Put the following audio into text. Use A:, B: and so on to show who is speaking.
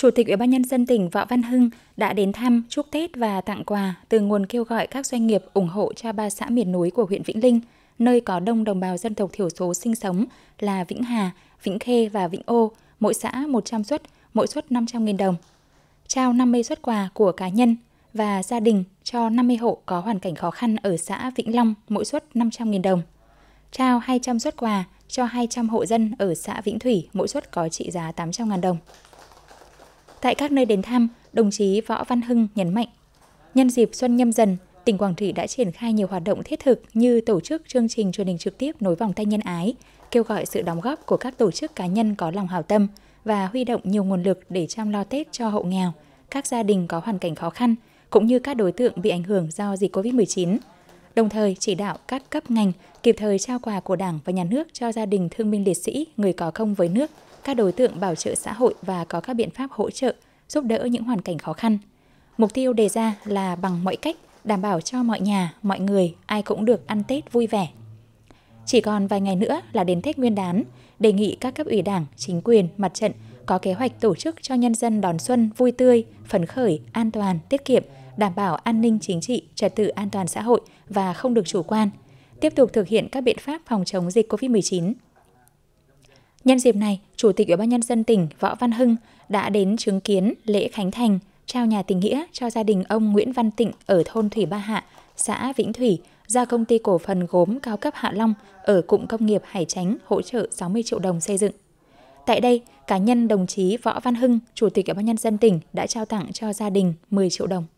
A: Chủ tịch Ủy ban nhân dân tỉnh Võ Văn Hưng đã đến thăm, chúc Tết và tặng quà từ nguồn kêu gọi các doanh nghiệp ủng hộ cho ba xã miền núi của huyện Vĩnh Linh, nơi có đông đồng bào dân tộc thiểu số sinh sống là Vĩnh Hà, Vĩnh Khê và Vĩnh Ô, mỗi xã 100 suất, mỗi suất 500.000 đồng. Trao 50 suất quà của cá nhân và gia đình cho 50 hộ có hoàn cảnh khó khăn ở xã Vĩnh Long, mỗi suất 500.000 đồng. Trao 200 suất quà cho 200 hộ dân ở xã Vĩnh Thủy, mỗi suất có trị giá 800.000 đồng. Tại các nơi đến thăm, đồng chí Võ Văn Hưng nhấn mạnh, nhân dịp xuân nhâm dần, tỉnh Quảng Trị đã triển khai nhiều hoạt động thiết thực như tổ chức chương trình truyền hình trực tiếp nối vòng tay nhân ái, kêu gọi sự đóng góp của các tổ chức cá nhân có lòng hảo tâm và huy động nhiều nguồn lực để chăm lo Tết cho hộ nghèo, các gia đình có hoàn cảnh khó khăn, cũng như các đối tượng bị ảnh hưởng do dịch COVID-19 đồng thời chỉ đạo các cấp ngành kịp thời trao quà của Đảng và Nhà nước cho gia đình thương binh liệt sĩ, người có công với nước, các đối tượng bảo trợ xã hội và có các biện pháp hỗ trợ, giúp đỡ những hoàn cảnh khó khăn. Mục tiêu đề ra là bằng mọi cách đảm bảo cho mọi nhà, mọi người, ai cũng được ăn Tết vui vẻ. Chỉ còn vài ngày nữa là đến Tết Nguyên đán, đề nghị các cấp ủy đảng, chính quyền, mặt trận có kế hoạch tổ chức cho nhân dân đón xuân vui tươi, phấn khởi, an toàn, tiết kiệm, đảm bảo an ninh chính trị, trật tự an toàn xã hội và không được chủ quan, tiếp tục thực hiện các biện pháp phòng chống dịch COVID-19. Nhân dịp này, Chủ tịch Ủy ban nhân dân tỉnh Võ Văn Hưng đã đến chứng kiến lễ khánh thành trao nhà tình nghĩa cho gia đình ông Nguyễn Văn Tịnh ở thôn Thủy Ba Hạ, xã Vĩnh Thủy do công ty cổ phần gốm cao cấp Hạ Long ở cụm công nghiệp Hải Chánh hỗ trợ 60 triệu đồng xây dựng. Tại đây, cá nhân đồng chí Võ Văn Hưng, Chủ tịch Ủy ban nhân dân tỉnh đã trao tặng cho gia đình 10 triệu đồng.